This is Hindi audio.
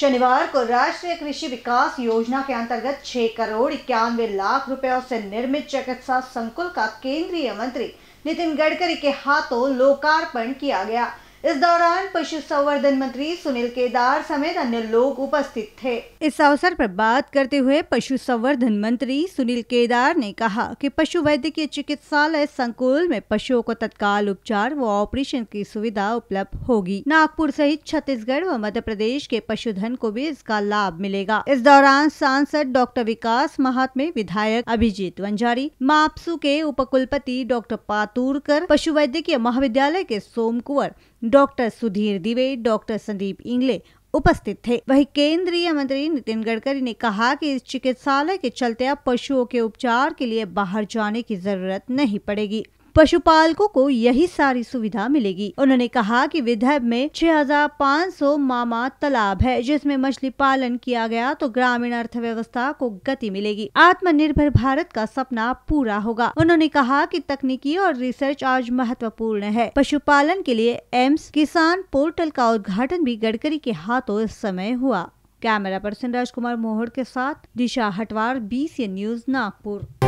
शनिवार को राष्ट्रीय कृषि विकास योजना के अंतर्गत 6 करोड़ इक्यानवे लाख रुपयों से निर्मित चिकित्सा संकुल का केंद्रीय मंत्री नितिन गडकरी के हाथों लोकार्पण किया गया इस दौरान पशु संवर्धन मंत्री सुनील केदार समेत अन्य लोग उपस्थित थे इस अवसर पर बात करते हुए पशु संवर्धन मंत्री सुनील केदार ने कहा कि पशु वैद्यकीय चिकित्सालय संकुल में पशुओं को तत्काल उपचार व ऑपरेशन की सुविधा उपलब्ध होगी नागपुर सहित छत्तीसगढ़ व मध्य प्रदेश के पशुधन को भी इसका लाभ मिलेगा इस दौरान सांसद डॉक्टर विकास महात्मे विधायक अभिजीत वंजारी मापसू के उपकुलपति डॉक्टर पातूरकर पशु वैद्यकीय महाविद्यालय के सोमकुंवर डॉक्टर सुधीर दिवे डॉक्टर संदीप इंगले उपस्थित थे वही केंद्रीय मंत्री नितिन गडकरी ने कहा कि इस चिकित्सालय के चलते अब पशुओं के उपचार के लिए बाहर जाने की जरूरत नहीं पड़ेगी पशुपालकों को यही सारी सुविधा मिलेगी उन्होंने कहा कि विदर्भ में 6,500 मामा तालाब है जिसमें मछली पालन किया गया तो ग्रामीण अर्थव्यवस्था को गति मिलेगी आत्मनिर्भर भारत का सपना पूरा होगा उन्होंने कहा कि तकनीकी और रिसर्च आज महत्वपूर्ण है पशुपालन के लिए एम्स किसान पोर्टल का उद्घाटन भी गडकरी के हाथों इस समय हुआ कैमरा पर्सन राजकुमार मोहड़ के साथ दिशा हटवार बी न्यूज नागपुर